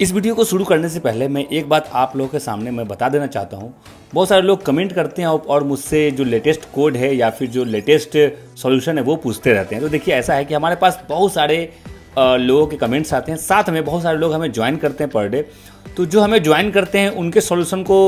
इस वीडियो को शुरू करने से पहले मैं एक बात आप लोगों के सामने मैं बता देना चाहता हूँ बहुत सारे लोग कमेंट करते हैं और मुझसे जो लेटेस्ट कोड है या फिर जो लेटेस्ट सॉल्यूशन है वो पूछते रहते हैं तो देखिए ऐसा है कि हमारे पास बहुत सारे लोगों के कमेंट्स आते हैं साथ में बहुत सारे लोग हमें ज्वाइन करते हैं पर डे तो जो हमें ज्वाइन करते हैं उनके सोल्यूशन को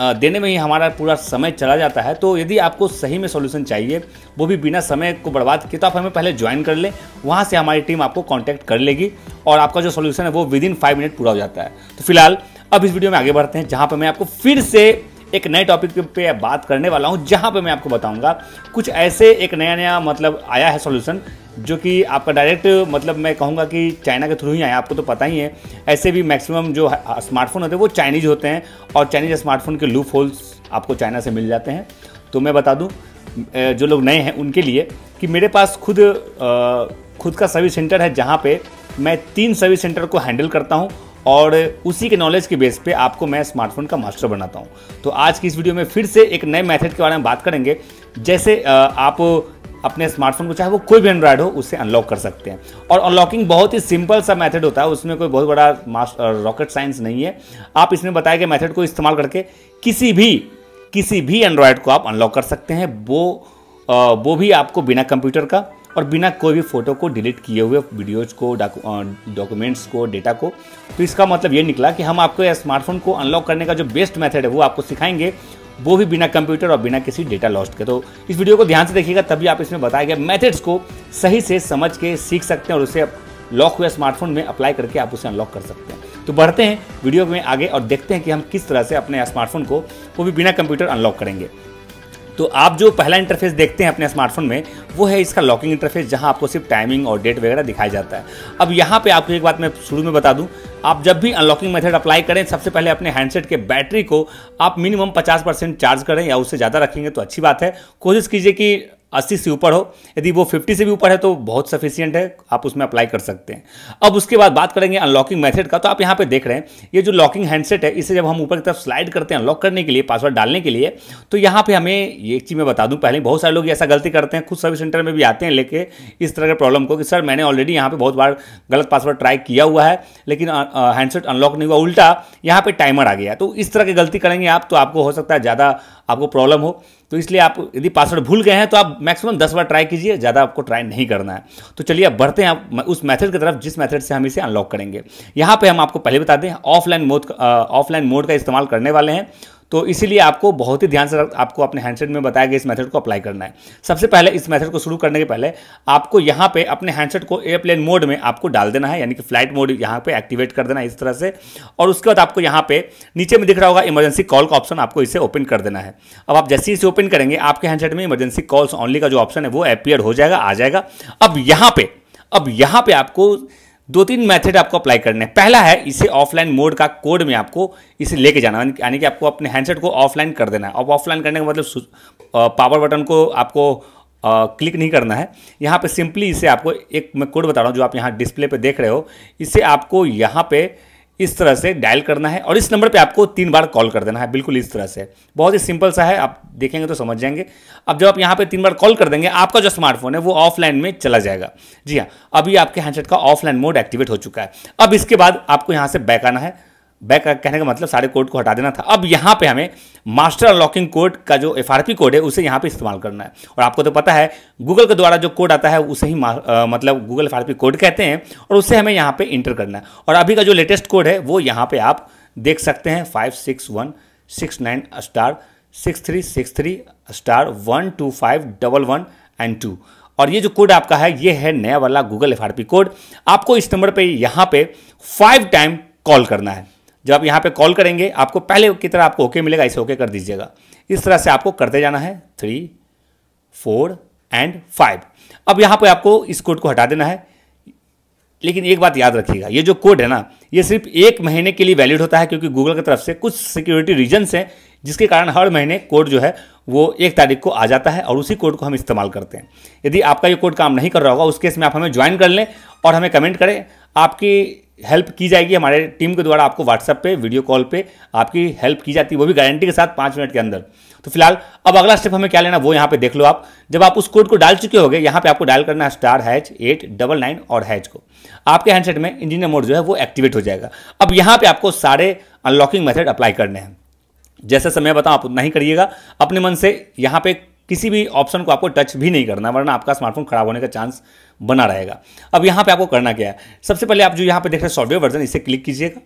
देने में ही हमारा पूरा समय चला जाता है तो यदि आपको सही में सॉल्यूशन चाहिए वो भी बिना समय को बर्बाद किए तो आप हमें पहले ज्वाइन कर लें वहाँ से हमारी टीम आपको कॉन्टैक्ट कर लेगी और आपका जो सोल्यूशन है वो विद इन फाइव मिनट पूरा हो जाता है तो फिलहाल अब इस वीडियो में आगे बढ़ते हैं जहाँ पर मैं आपको फिर से एक नए टॉपिक पे बात करने वाला हूँ जहाँ पे मैं आपको बताऊँगा कुछ ऐसे एक नया नया मतलब आया है सोल्यूशन जो कि आपका डायरेक्ट मतलब मैं कहूँगा कि चाइना के थ्रू ही आया आपको तो पता ही है ऐसे भी मैक्सिमम जो स्मार्टफोन होते हैं वो चाइनीज होते हैं और चाइनीज स्मार्टफोन के लूप होल्स आपको चाइना से मिल जाते हैं तो मैं बता दूँ जो लोग नए हैं उनके लिए कि मेरे पास खुद आ, खुद का सर्विस सेंटर है जहाँ पर मैं तीन सर्विस सेंटर को हैंडल करता हूँ और उसी के नॉलेज के बेस पे आपको मैं स्मार्टफोन का मास्टर बनाता हूँ तो आज की इस वीडियो में फिर से एक नए मेथड के बारे में बात करेंगे जैसे आप अपने स्मार्टफोन को चाहे वो कोई भी एंड्रॉयड हो उसे अनलॉक कर सकते हैं और अनलॉकिंग बहुत ही सिंपल सा मेथड होता है उसमें कोई बहुत बड़ा रॉकेट साइंस नहीं है आप इसमें बताए गए मेथड को इस्तेमाल करके किसी भी किसी भी एंड्रॉयड को आप अनलॉक कर सकते हैं वो वो भी आपको बिना कंप्यूटर का और बिना कोई भी फ़ोटो को डिलीट किए हुए वीडियोज़ को डॉक्यूमेंट्स को डेटा को तो इसका मतलब ये निकला कि हम आपको स्मार्टफोन को अनलॉक करने का जो बेस्ट मेथड है वो आपको सिखाएंगे वो भी बिना कंप्यूटर और बिना किसी डेटा लॉस्ट के तो इस वीडियो को ध्यान से देखिएगा तभी आप इसमें बताया गया मेथड्स को सही से समझ के सीख सकते हैं और उसे लॉक हुए स्मार्टफोन में अप्लाई करके आप उसे अनलॉक कर सकते हैं तो बढ़ते हैं वीडियो में आगे और देखते हैं कि हम किस तरह से अपने स्मार्टफोन को वो भी बिना कंप्यूटर अनलॉक करेंगे तो आप जो पहला इंटरफेस देखते हैं अपने स्मार्टफोन में वो है इसका लॉकिंग इंटरफेस जहां आपको सिर्फ टाइमिंग और डेट वगैरह दिखाया जाता है अब यहाँ पे आपको एक बात मैं शुरू में बता दूं आप जब भी अनलॉकिंग मेथड अप्लाई करें सबसे पहले अपने हैंडसेट के बैटरी को आप मिनिमम 50 परसेंट चार्ज करें या उससे ज़्यादा रखेंगे तो अच्छी बात है कोशिश कीजिए कि अस्सी से ऊपर हो यदि वो फिफ्टी से भी ऊपर है तो बहुत सफिशियंट है आप उसमें अप्लाई कर सकते हैं अब उसके बाद बात करेंगे अनलॉकिंग मैथड का तो आप यहाँ पर देख रहे हैं ये जो लॉकिंग हैंडसेट है इसे जब हम ऊपर की तरफ स्लाइड करते हैं अनलॉक करने के लिए पासवर्ड डालने के लिए तो यहाँ पर हमें ये चीज़ मैं बता दूँ पहले बहुत सारे लोग ऐसा गलती करते हैं खुद सर्विस सेंटर में भी आते हैं लेके इस तरह के प्रॉब्लम को कि सर मैंने ऑलरेडी यहाँ पर बहुत बार गलत पासवर्ड ट्राई किया हुआ है लेकिन हैंडसेट अनलॉक नहीं हुआ उल्टा यहाँ पर टाइमर आ गया तो इस तरह की गलती करेंगे आप तो आपको हो सकता है ज़्यादा आपको प्रॉब्लम हो तो इसलिए आप यदि पासवर्ड भूल गए हैं तो आप मैक्सिमम दस बार ट्राई कीजिए ज़्यादा आपको ट्राई नहीं करना है तो चलिए आप बढ़ते हैं आप उस मेथड की तरफ जिस मेथड से हम इसे अनलॉक करेंगे यहाँ पर हम आपको पहले बता दें ऑफलाइन मोड ऑफलाइन मोड का इस्तेमाल करने वाले हैं तो इसीलिए आपको बहुत ही ध्यान से आपको अपने हैंडसेट में बताया गया इस मेथड को अप्लाई करना है सबसे पहले इस मेथड को शुरू करने के पहले आपको यहाँ पे अपने हैंडसेट को एयरप्लेन मोड में आपको डाल देना है यानी कि फ्लाइट मोड यहाँ पे एक्टिवेट कर देना है इस तरह से और उसके बाद आपको यहाँ पे नीचे में दिख रहा होगा इमरजेंसी कॉल का ऑप्शन आपको इसे ओपन कर देना है अब आप जैसे ही इसे ओपन करेंगे आपके हैंडसेट में इमरजेंसी कॉल्स ऑनली का जो ऑप्शन है वो अपियर हो जाएगा आ जाएगा अब यहाँ पे अब यहाँ पे आपको दो तीन मेथड आपको अप्लाई करने हैं पहला है इसे ऑफलाइन मोड का कोड में आपको इसे लेके जाना यानी कि आपको अपने हैंडसेट को ऑफलाइन कर देना है अब ऑफलाइन करने का मतलब पावर बटन को आपको क्लिक नहीं करना है यहाँ पे सिंपली इसे आपको एक मैं कोड बता रहा हूँ जो आप यहाँ डिस्प्ले पे देख रहे हो इसे आपको यहाँ पे इस तरह से डायल करना है और इस नंबर पे आपको तीन बार कॉल कर देना है बिल्कुल इस तरह से बहुत ही सिंपल सा है आप देखेंगे तो समझ जाएंगे अब जब आप यहाँ पे तीन बार कॉल कर देंगे आपका जो स्मार्टफोन है वो ऑफलाइन में चला जाएगा जी हाँ अभी आपके हैंडसेट का ऑफलाइन मोड एक्टिवेट हो चुका है अब इसके बाद आपको यहाँ से बैक आना है बैक कहने का मतलब सारे कोड को हटा देना था अब यहाँ पे हमें मास्टर अनलॉकिंग कोड का जो एफ कोड है उसे यहाँ पे इस्तेमाल करना है और आपको तो पता है गूगल के द्वारा जो कोड आता है उसे ही आ, मतलब गूगल एफ कोड कहते हैं और उसे हमें यहाँ पे इंटर करना है और अभी का जो लेटेस्ट कोड है वो यहाँ पर आप देख सकते हैं five six one six nine star six three six three star one two five double one and two और ये जो कोड आपका है ये है नया वाला गूगल एफ कोड आपको इस नंबर पर यहाँ पे फाइव टाइम कॉल करना है जब आप यहाँ पे कॉल करेंगे आपको पहले की तरह आपको ओके मिलेगा इसे ओके कर दीजिएगा इस तरह से आपको करते जाना है थ्री फोर एंड फाइव अब यहाँ पे आपको इस कोड को हटा देना है लेकिन एक बात याद रखिएगा ये जो कोड है ना ये सिर्फ एक महीने के लिए वैलिड होता है क्योंकि गूगल की तरफ से कुछ सिक्योरिटी रीजन्स हैं जिसके कारण हर महीने कोड जो है वो एक तारीख को आ जाता है और उसी कोड को हम इस्तेमाल करते हैं यदि आपका ये कोड काम नहीं कर रहा होगा उस केस में आप हमें ज्वाइन कर लें और हमें कमेंट करें आपकी हेल्प की जाएगी हमारे टीम के द्वारा आपको व्हाट्सएप पे वीडियो कॉल पे आपकी हेल्प की जाती है वो भी गारंटी के साथ पाँच मिनट के अंदर तो फिलहाल अब अगला स्टेप हमें क्या लेना वो यहाँ पे देख लो आप जब आप उस कोड को डाल चुके होंगे यहाँ पे आपको डायल करना है star hash eight double nine और हैच को आपके हैंडसेट में इंजीनियर मोड जो है वो एक्टिवेट हो जाएगा अब यहाँ पर आपको सारे अनलॉकिंग मेथड अप्लाई करने हैं जैसे समय बताऊँ आप उतना ही करिएगा अपने मन से यहाँ पे किसी भी ऑप्शन को आपको टच भी नहीं करना वरना आपका स्मार्टफोन खराब होने का चांस बना रहेगा अब यहाँ पे आपको करना क्या है सबसे पहले आप जो यहाँ पे देख रहे हैं सॉफ्टवेयर वर्जन इसे क्लिक कीजिएगा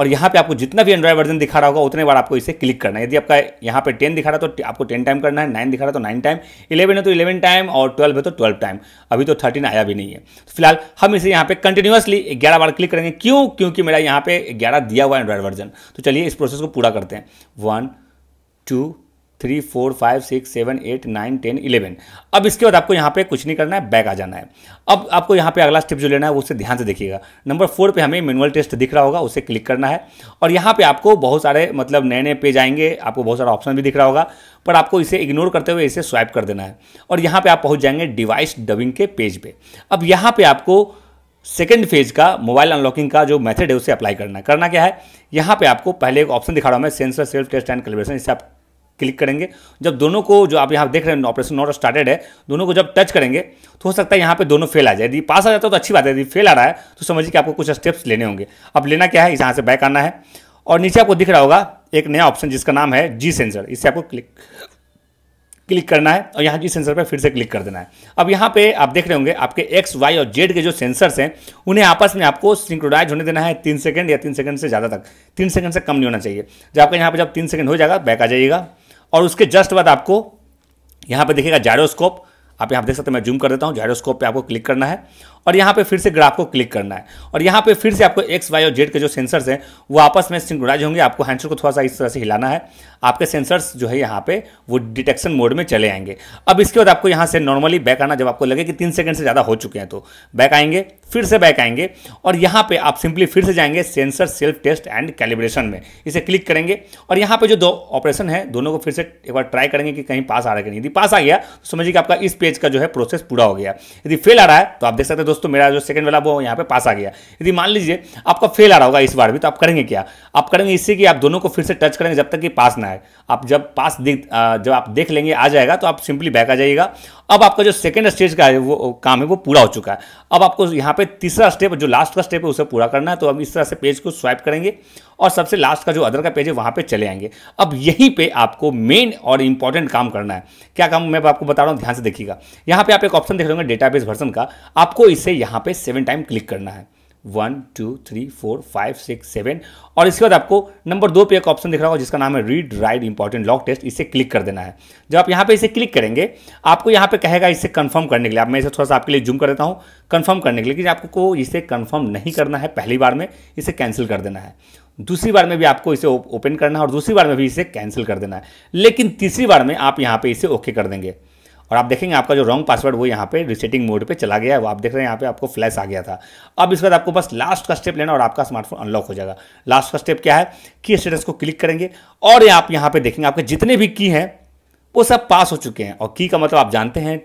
और यहाँ पे आपको जितना भी एंड्रॉयड वर्जन दिखा रहा होगा उतने बार आपको इसे क्लिक करना है यदि आपका यहाँ पे टेन दिखा रहा है तो आपको टेन टाइम करना है नाइन दिखा रहा है तो नाइन टाइम इलेवन है तो इलेवन टाइम और ट्वेल्व है तो ट्वेल्व टाइम अभी तो थर्टीन आया भी नहीं है तो फिलहाल हम इसे यहाँ पे कंटिन्यूसली ग्यारह बार क्लिक करेंगे क्यों क्योंकि मेरा यहाँ पे ग्यारह दिया हुआ एंड्रॉयड वर्जन तो चलिए इस प्रोसेस को पूरा करते हैं one two three four five six seven eight nine ten eleven अब इसके बाद आपको यहाँ पे कुछ नहीं करना है बैक आ जाना है अब आपको यहाँ पे अगला स्टेप जो लेना है उसे ध्यान से देखिएगा नंबर फोर पे हमें मैनुअल टेस्ट दिख रहा होगा उसे क्लिक करना है और यहाँ पे आपको बहुत सारे मतलब नए नए पेज आएंगे आपको बहुत सारा ऑप्शन भी दिख रहा होगा पर आपको इसे इग्नोर करते हुए इसे स्वाइप कर देना है और यहाँ पर आप पहुँच जाएंगे डिवाइस डबिंग के पेज पर अब यहाँ पर आपको सेकेंड फेज का मोबाइल अनलॉकिंग का जो मेथड है उसे अप्लाई करना है करना क्या है यहाँ पे आपको पहले एक ऑप्शन दिखा रहा हूँ मैं sensor self test and calibration इसे आप क्लिक करेंगे जब दोनों को जो आप यहाँ देख रहे हैं ऑपरेशन नॉट स्टार्टेड है दोनों को जब टच करेंगे तो हो सकता है यहाँ पे दोनों फेल आ जाए यदि पास आ जाता है तो अच्छी बात है यदि फेल आ रहा है तो समझिए कि आपको कुछ स्टेप्स लेने होंगे अब लेना क्या है इस यहाँ से बैक आना है और नीचे आपको दिख रहा होगा एक नया ऑप्शन जिसका नाम है जी सेंसर इससे आपको क्लिक क्लिक करना है और यहाँ जी सेंसर पर फिर से क्लिक कर देना है अब यहाँ पे आप देख रहे होंगे आपके एक्स वाई और जेड के जो सेंसर्स हैं उन्हें आपस में आपको सिंक्रोडाइज होने देना है तीन सेकंड या तीन सेकंड से ज़्यादा तक तीन सेकंड से कम नहीं होना चाहिए जब आपका यहाँ पे जब तीन सेकंड हो जाएगा बैक आ जाइएगा और उसके जस्ट बाद आपको यहाँ पर देखेगा जायरोस्कोप आप यहाँ देख सकते हैं मैं जूम कर देता हूँ जायरोस्कोप पे आपको क्लिक करना है और यहाँ पे फिर से ग्राफ को क्लिक करना है और यहाँ पे फिर से आपको एक्स वाई और जेड के जो सेंसर्स हैं वो आपस में सिंक्रोनाइज होंगे आपको हैंडसर को थोड़ा सा इस तरह से हिलाना है आपके सेंसर्स जो है यहाँ पे वो डिटेक्शन मोड में चले आएंगे अब इसके बाद आपको यहाँ से नॉर्मली बैक आना जब आपको लगे कि तीन सेकेंड से ज़्यादा हो चुके हैं तो बैक आएंगे फिर से बैक आएंगे और यहाँ पर आप सिंपली फिर से जाएंगे sensor self test and calibration में इसे क्लिक करेंगे और यहाँ पर जो दो ऑपरेशन है दोनों को फिर से एक बार ट्राई करेंगे कि कहीं पास आ रहा है कि नहीं यदि पास आ गया तो समझिए कि आपका इस पेज का जो है प्रोसेस पूरा हो गया यदि फेल आ रहा है तो आप देख सकते हैं दोस्तों मेरा जो सेकंड वाला वो यहाँ पे पास आ गया यदि मान लीजिए आपका फेल आ रहा होगा इस बार भी तो आप करेंगे क्या आप करेंगे इससे कि आप दोनों को फिर से टच करेंगे जब तक कि पास ना आए आप जब पास देख जब आप देख लेंगे आ जाएगा तो आप सिंपली बैक आ जाइएगा अब आपका जो सेकेंड स्टेज का है वो काम है वो पूरा हो चुका है अब आपको यहाँ पे तीसरा स्टेप जो लास्ट का स्टेप है उसे पूरा करना है तो अब इस तरह से पेज को स्वाइप करेंगे और सबसे लास्ट का जो अदर का पेज है वहाँ पे चले आएंगे अब यहीं पे आपको मेन और इंपॉर्टेंट काम करना है क्या काम मैं आपको बता रहा हूँ ध्यान से देखिएगा यहाँ पे आप एक ऑप्शन देख रहे डेटा डेटाबेस वर्सन का आपको इसे यहाँ पे सेवन टाइम क्लिक करना है one two three four five six seven और इसके बाद आपको नंबर दो पे एक ऑप्शन दिख रहा होगा जिसका नाम है read write important lock test इसे क्लिक कर देना है जब आप यहाँ पे इसे क्लिक करेंगे आपको यहाँ पे कहेगा इसे कंफर्म करने के लिए आप मैं इसे थोड़ा सा आपके लिए जूम कर देता हूँ कंफर्म करने के लिए कि आपको इसे कन्फर्म नहीं करना है पहली बार में इसे कैंसिल कर देना है दूसरी बार में भी आपको इसे ओपन करना है और दूसरी बार में भी इसे कैंसिल कर देना है लेकिन तीसरी बार में आप यहाँ पे इसे ओके कर देंगे और आप देखेंगे आपका जो रॉन्ग पासवर्ड वो यहाँ पे रिसेटिंग मोड पे चला गया है वो आप देख रहे हैं यहाँ पे आपको फ्लैश आ गया था अब इस बार आपको बस लास्ट का स्टेप लेना और आपका स्मार्टफोन अनलॉक हो जाएगा लास्ट का स्टेप क्या है की स्टेटस को क्लिक करेंगे और आप यहाँ पे देखेंगे आपके जितने भी की हैं वो सब पास हो चुके हैं और की का मतलब आप जानते हैं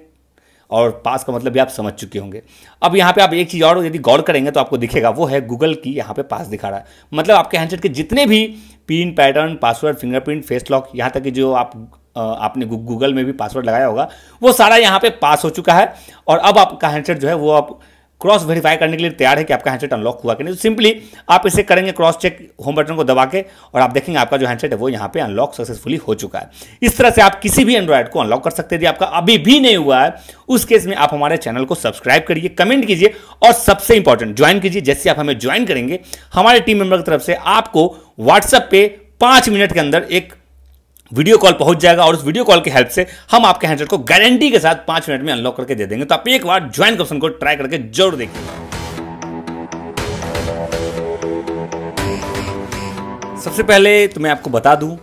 और पास का मतलब भी आप समझ चुके होंगे अब यहाँ पे आप एक चीज़ और यदि गौर करेंगे तो आपको दिखेगा वो है गूगल की यहाँ पे पास दिखा रहा है मतलब आपके हैंडसेट के जितने भी PIN pattern password fingerprint face lock यहाँ तक कि जो आप आपने गूगल में भी पासवर्ड लगाया होगा वो सारा यहाँ पे पास हो चुका है और अब आपका हैंडसेट जो है वो आप क्रॉस वेरीफाई करने के लिए तैयार है कि आपका हैंडसेट अनलॉक हुआ कि नहीं तो सिंपली आप इसे करेंगे क्रॉस चेक होम बटन को दबा के और आप देखेंगे आपका जो हैंडसेट है वो यहाँ पे अनलॉक सक्सेसफुली हो चुका है इस तरह से आप किसी भी एंड्रॉयड को अनलॉक कर सकते हैं यदि आपका अभी भी नहीं हुआ है उस केस में आप हमारे चैनल को सब्सक्राइब करिए कमेंट कीजिए और सबसे इंपॉर्टेंट ज्वाइन कीजिए जैसे आप हमें ज्वाइन करेंगे हमारे टीम मेंबर की तरफ से आपको व्हाट्सएप पे पाँच मिनट के अंदर एक वीडियो कॉल पहुंच जाएगा और उस वीडियो कॉल की हेल्प से हम आपके हैंडसेट को गारंटी के साथ पांच मिनट में अनलॉक करके दे देंगे तो आप एक बार ज्वाइन ऑप्शन को ट्राई करके जरूर देखिए सबसे पहले तो मैं आपको बता दूं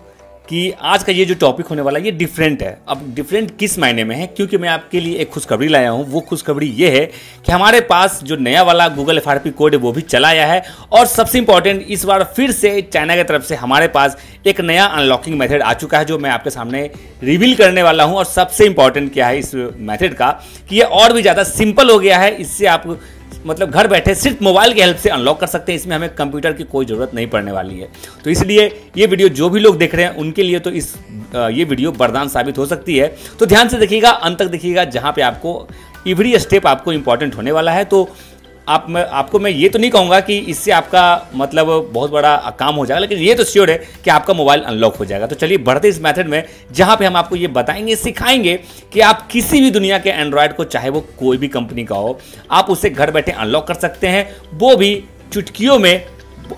कि आज का ये जो टॉपिक होने वाला है ये डिफरेंट है अब डिफरेंट किस मायने में है क्योंकि मैं आपके लिए एक खुशखबरी लाया हूँ वो खुशखबरी ये है कि हमारे पास जो नया वाला गूगल एफ कोड है वो भी चला आया है और सबसे इंपॉर्टेंट इस बार फिर से चाइना की तरफ से हमारे पास एक नया अनलॉकिंग मेथड आ चुका है जो मैं आपके सामने रिवील करने वाला हूँ और सबसे इंपॉर्टेंट क्या है इस मेथड का कि ये और भी ज़्यादा सिंपल हो गया है इससे आप मतलब घर बैठे सिर्फ मोबाइल की हेल्प से अनलॉक कर सकते हैं इसमें हमें कंप्यूटर की कोई ज़रूरत नहीं पड़ने वाली है तो इसलिए ये वीडियो जो भी लोग देख रहे हैं उनके लिए तो इस ये वीडियो वरदान साबित हो सकती है तो ध्यान से देखिएगा अंत तक देखिएगा जहाँ पर आपको इवरी स्टेप आपको इंपॉर्टेंट होने वाला है तो आप मैं आपको मैं ये तो नहीं कहूँगा कि इससे आपका मतलब बहुत बड़ा काम हो जाएगा लेकिन ये तो श्योर है कि आपका मोबाइल अनलॉक हो जाएगा तो चलिए बढ़ते इस मेथड में जहाँ पे हम आपको ये बताएंगे सिखाएंगे कि आप किसी भी दुनिया के एंड्रॉयड को चाहे वो कोई भी कंपनी का हो आप उसे घर बैठे अनलॉक कर सकते हैं वो भी चुटकियों में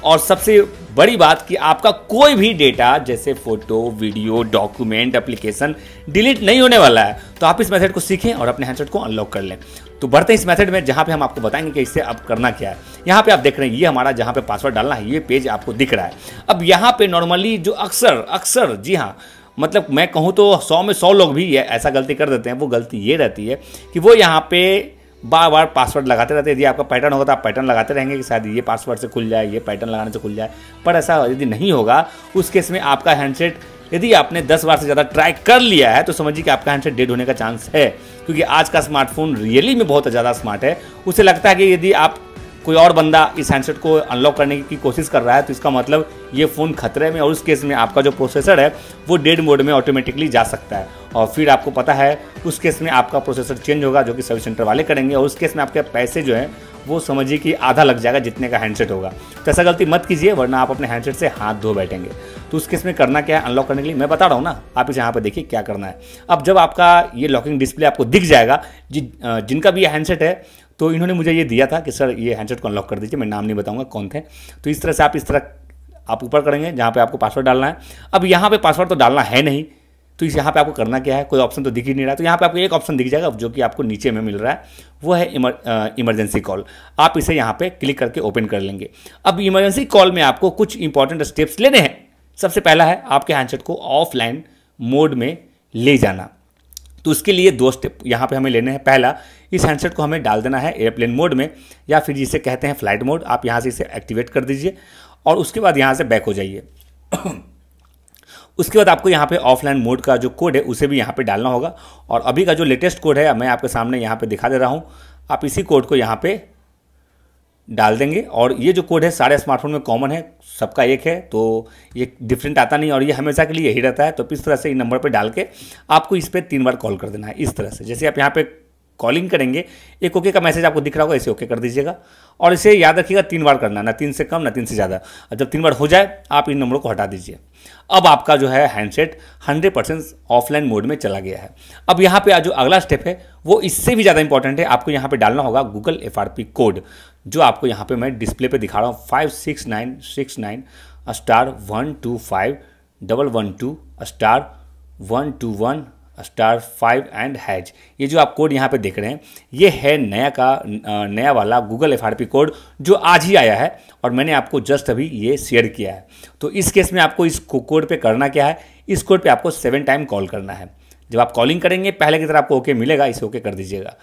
और सबसे बड़ी बात कि आपका कोई भी डेटा जैसे photo video document application delete नहीं होने वाला है तो आप इस मेथड को सीखें और अपने हैंडसेट को अनलॉक कर लें तो बढ़ते हैं इस मेथड में जहाँ पे हम आपको बताएंगे कि इससे अब करना क्या है यहाँ पे आप देख रहे हैं ये हमारा जहाँ पे पासवर्ड डालना है ये पेज आपको दिख रहा है अब यहाँ पे नॉर्मली जो अक्सर अक्सर जी हाँ मतलब मैं कहूँ तो सौ में सौ लोग भी ऐसा गलती कर देते हैं वो गलती ये रहती है कि वो यहाँ पे बार बार पासवर्ड लगाते रहते हैं यदि आपका पैटर्न होगा तो आप पैटर्न लगाते रहेंगे कि शायद ये पासवर्ड से खुल जाए ये पैटर्न लगाने से खुल जाए पर ऐसा यदि नहीं होगा उस केस में आपका हैंडसेट यदि आपने 10 बार से ज़्यादा ट्राई कर लिया है तो समझिए कि आपका हैंडसेट डेड होने का चांस है क्योंकि आज का स्मार्टफोन रियली में बहुत ज़्यादा स्मार्ट है उसे लगता है कि यदि आप कोई और बंदा इस हैंडसेट को अनलॉक करने की कोशिश कर रहा है तो इसका मतलब ये फ़ोन खतरे में और उस केस में आपका जो प्रोसेसर है वो डेड मोड में ऑटोमेटिकली जा सकता है और फिर आपको पता है उस केस में आपका प्रोसेसर चेंज होगा जो कि सर्विस सेंटर वाले करेंगे और उस केस में आपके पैसे जो हैं वो समझिए कि आधा लग जाएगा जितने का हैंडसेट होगा तो ऐसा गलती मत कीजिए वरना आप अपने हैंडसेट से हाथ धो बैठेंगे तो उस केस में करना क्या है अनलॉक करने के लिए मैं बता रहा हूँ ना आप इसे यहाँ पर देखिए क्या करना है अब जब आपका ये लॉकिंग डिस्प्ले आपको दिख जाएगा जि, जिनका भी ये हैंडसेट है तो इन्होंने मुझे ये दिया था कि सर ये हैंडसेट को अनलॉक कर दीजिए मैं नाम नहीं बताऊँगा कौन थे तो इस तरह से आप इस तरह आप ऊपर करेंगे जहाँ पर आपको पासवर्ड डालना है अब यहाँ पर पासवर्ड तो डालना है नहीं तो इस यहाँ पे आपको करना क्या है कोई ऑप्शन तो दिख ही नहीं रहा तो यहाँ पे आपको एक ऑप्शन दिख जाएगा जो कि आपको नीचे में मिल रहा है वो है इमर, इमरजेंसी कॉल आप इसे यहाँ पे क्लिक करके ओपन कर लेंगे अब इमरजेंसी कॉल में आपको कुछ इंपॉर्टेंट स्टेप्स लेने हैं सबसे पहला है आपके हैंडसेट को ऑफलाइन मोड में ले जाना तो उसके लिए दो स्टेप यहाँ पे हमें लेने हैं पहला इस हैंडसेट को हमें डाल देना है एयरप्लेन मोड में या फिर जिसे कहते हैं फ्लाइट मोड आप यहाँ से इसे एक्टिवेट कर दीजिए और उसके बाद यहाँ से बैक हो जाइए उसके बाद आपको यहाँ पे ऑफलाइन मोड का जो कोड है उसे भी यहाँ पे डालना होगा और अभी का जो लेटेस्ट कोड है मैं आपके सामने यहाँ पे दिखा दे रहा हूँ आप इसी कोड को यहाँ पे डाल देंगे और ये जो कोड है सारे स्मार्टफोन में कॉमन है सबका एक है तो ये डिफरेंट आता नहीं और ये हमेशा के लिए यही रहता है तो इस तरह से इन नंबर पर डाल के आपको इस पर तीन बार कॉल कर देना है इस तरह से जैसे आप यहाँ पर कॉलिंग करेंगे एक ओके का मैसेज आपको दिख रहा होगा इसे ओके कर दीजिएगा और इसे याद रखिएगा तीन बार करना ना तीन से कम ना तीन से ज़्यादा जब तीन बार हो जाए आप इन नंबरों को हटा दीजिए अब आपका जो है हैंडसेट 100 परसेंट ऑफलाइन मोड में चला गया है अब यहाँ पे जो अगला स्टेप है वो इससे भी ज़्यादा इंपॉर्टेंट है आपको यहाँ पे डालना होगा गूगल एफ कोड जो आपको यहाँ पे मैं डिस्प्ले पे दिखा रहा हूँ five six nine six nine star one two five double one two star one two one star five and hash ये जो आप कोड यहाँ पे देख रहे हैं ये है नया का नया वाला गूगल एफ कोड जो आज ही आया है और मैंने आपको जस्ट अभी ये शेयर किया है तो इस केस में आपको इस कोड पे करना क्या है इस कोड पे आपको सेवन टाइम कॉल करना है जब आप कॉलिंग करेंगे पहले की तरह आपको ओके मिलेगा इसे ओके कर दीजिएगा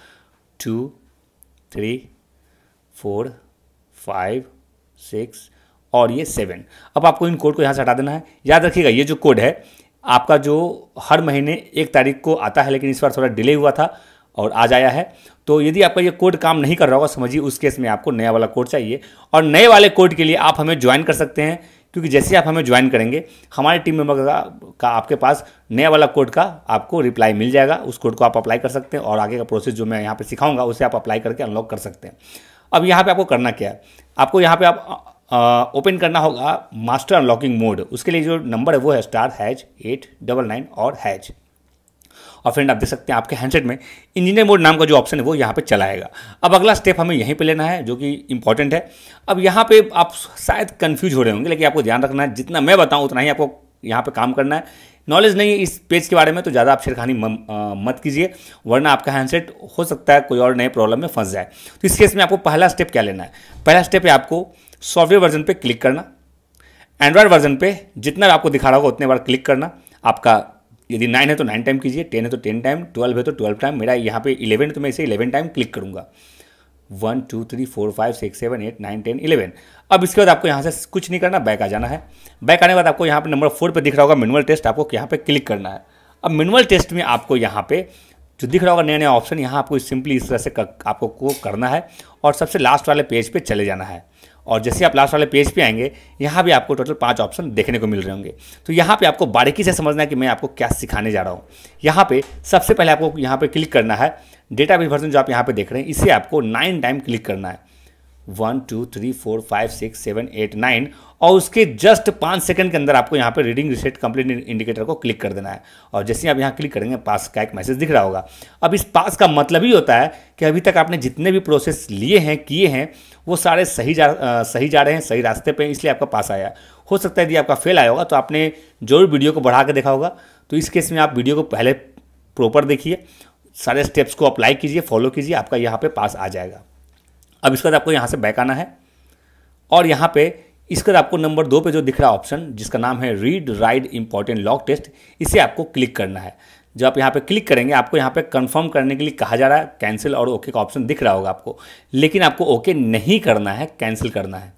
two three four five six और ये सेवन अब आपको इन कोड को यहाँ से हटा देना है याद रखिएगा ये जो कोड है आपका जो हर महीने एक तारीख को आता है लेकिन इस बार थोड़ा डिले हुआ था और आज आया है तो यदि आपका ये कोड काम नहीं कर रहा होगा समझिए उस केस में आपको नया वाला कोड चाहिए और नए वाले कोड के लिए आप हमें ज्वाइन कर सकते हैं क्योंकि जैसे आप हमें ज्वाइन करेंगे हमारे टीम मेम्बर का, का आपके पास नया वाला कोड का आपको रिप्लाई मिल जाएगा उस कोड को आप अप्लाई कर सकते हैं और आगे का प्रोसेस जो मैं यहाँ पर सिखाऊंगा उसे आप अप्लाई करके अनलॉक कर सकते हैं अब यहाँ पर आपको करना क्या है आपको यहाँ पर आप ओपन करना होगा मास्टर अनलॉकिंग मोड उसके लिए जो नंबर है वो है star hash eight double nine और हैज और फ्रेंड आप देख सकते हैं आपके हैंडसेट में इंजीनियर मोड नाम का जो ऑप्शन है वो यहाँ पे चलाएगा अब अगला स्टेप हमें यहीं पे लेना है जो कि इंपॉर्टेंट है अब यहाँ पे आप शायद कन्फ्यूज हो रहे होंगे लेकिन आपको ध्यान रखना है जितना मैं बताऊँ उतना ही आपको यहाँ पे काम करना है नॉलेज नहीं है इस पेज के बारे में तो ज़्यादा आप शेरखानी मत कीजिए वरना आपका हैंडसेट हो सकता है कोई और नए प्रॉब्लम में फंस जाए तो इस केस में आपको पहला स्टेप क्या लेना है पहला स्टेप है आपको सॉफ्टवेयर वर्जन पे क्लिक करना एंड्रॉयड वर्जन पे जितना आपको दिखा रहा होगा उतने बार क्लिक करना आपका यदि नाइन है तो नाइन टाइम कीजिए टेन है तो टेन टाइम ट्वेल्व है तो ट्वेल्व टाइम मेरा यहाँ पे इलेवन तो मैं इसे इलेवन टाइम क्लिक करूँगा one two three four five six seven eight nine ten eleven अब इसके बाद आपको यहाँ से कुछ नहीं करना बैक आ जाना है बैक आने के बाद आपको यहाँ पर नंबर फोर पर दिख रहा होगा मिनिमल टेस्ट आपको यहाँ पर क्लिक करना है अब मिनिमल टेस्ट में आपको यहाँ पे जो दिख रहा होगा नया नया ऑप्शन यहाँ आपको सिंपली इस तरह से आपको को करना है और सबसे लास्ट वाले पेज पे चले जाना है और जैसे आप लास्ट वाले पेज पे आएंगे यहाँ भी आपको टोटल पांच ऑप्शन देखने को मिल रहे होंगे तो यहाँ पे आपको बारीकी से समझना है कि मैं आपको क्या सिखाने जा रहा हूँ यहाँ पे सबसे पहले आपको यहाँ पे क्लिक करना है डेटा वर्जन जो आप यहाँ पे देख रहे हैं इसे आपको नाइन टाइम क्लिक करना है one two three four five six seven eight nine और उसके जस्ट पाँच सेकंड के अंदर आपको यहाँ पे रीडिंग रिसेट कंप्लीट इंडिकेटर को क्लिक कर देना है और जैसे ही आप यहाँ क्लिक करेंगे पास का एक मैसेज दिख रहा होगा अब इस पास का मतलब ही होता है कि अभी तक आपने जितने भी प्रोसेस लिए हैं किए हैं वो सारे सही जा आ, सही जा रहे हैं सही रास्ते पर इसलिए आपका पास आया हो सकता है यदि आपका फेल आया होगा तो आपने जरूर वीडियो को बढ़ा के देखा होगा तो इस केस में आप वीडियो को पहले प्रॉपर देखिए सारे स्टेप्स को अप्लाई कीजिए फॉलो कीजिए आपका यहाँ पर पास आ जाएगा अब इसके बाद आपको यहाँ से बैक आना है और यहाँ पे इसके बाद आपको नंबर दो पे जो दिख रहा ऑप्शन जिसका नाम है read ride important lock test इसे आपको क्लिक करना है जब आप यहाँ पे क्लिक करेंगे आपको यहाँ पे कंफर्म करने के लिए कहा जा रहा है कैंसिल और ओके का ऑप्शन दिख रहा होगा आपको लेकिन आपको ओके नहीं करना है कैंसिल करना है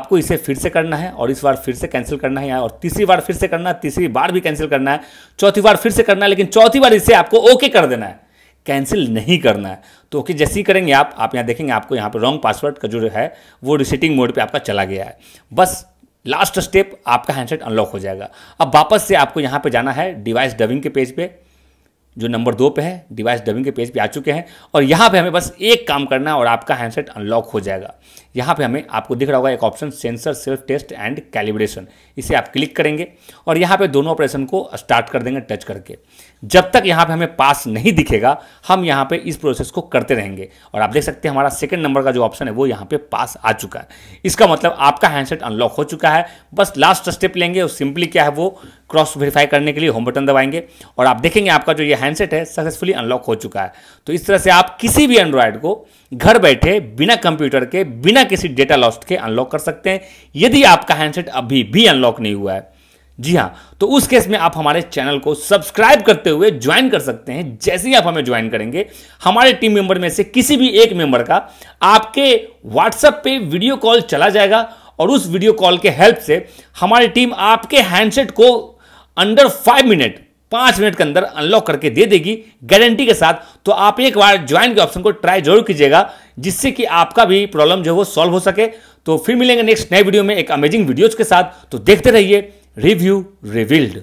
आपको इसे फिर से करना है और इस बार फिर से कैंसिल करना है और तीसरी बार फिर से करना है तीसरी बार भी कैंसिल करना है चौथी बार फिर से करना है लेकिन चौथी बार इसे आपको ओके कर देना है कैंसिल नहीं करना है तो ओके जैसे ही करेंगे आप आप यहाँ देखेंगे आपको यहाँ पर रॉन्ग पासवर्ड का जो है वो रिसेटिंग मोड पे आपका चला गया है बस लास्ट स्टेप आपका हैंडसेट अनलॉक हो जाएगा अब वापस से आपको यहाँ पे जाना है डिवाइस डबिंग के पेज पे जो नंबर दो पे है डिवाइस डबिंग के पेज पे आ चुके हैं और यहाँ पे हमें बस एक काम करना है और आपका हैंडसेट अनलॉक हो जाएगा यहाँ पे हमें आपको दिख रहा होगा एक option sensor self test and calibration इसे आप क्लिक करेंगे और यहाँ पे दोनों ऑपरेशन को स्टार्ट कर देंगे टच करके जब तक यहाँ पे हमें पास नहीं दिखेगा हम यहाँ पे इस प्रोसेस को करते रहेंगे और आप देख सकते हैं हमारा सेकेंड नंबर का जो ऑप्शन है वो यहाँ पर पास आ चुका है इसका मतलब आपका हैंडसेट अनलॉक हो चुका है बस लास्ट स्टेप लेंगे और सिंपली क्या है वो क्रॉस वेरीफाई करने के लिए होम बटन दबाएंगे और आप देखेंगे आपका जो ये हैंडसेट है सक्सेसफुली अनलॉक हो चुका है तो इस तरह से आप किसी भी एंड्रॉयड को घर बैठे बिना कंप्यूटर के बिना बिना किसी डेटा लॉस्ट के अनलॉक कर सकते हैं यदि आपका हैंडसेट अभी भी अनलॉक नहीं हुआ है जी हाँ तो उस केस में आप हमारे चैनल को सब्सक्राइब करते हुए ज्वाइन कर सकते हैं जैसे ही आप हमें ज्वाइन करेंगे हमारे टीम मेंबर में से किसी भी एक मेंबर का आपके व्हाट्सएप पे वीडियो कॉल चला जाएगा और उस वीडियो कॉल के हेल्प से हमारी टीम आपके हैंडसेट को अंडर फाइव मिनट पांच मिनट के अंदर अनलॉक करके दे देगी गारंटी के साथ तो आप एक बार ज्वाइन के ऑप्शन को ट्राई जरूर कीजिएगा जिससे कि आपका भी प्रॉब्लम जो है वो सॉल्व हो सके तो फिर मिलेंगे नेक्स्ट नए वीडियो में एक अमेजिंग वीडियोज के साथ तो देखते रहिए रिव्यू रिविल्ड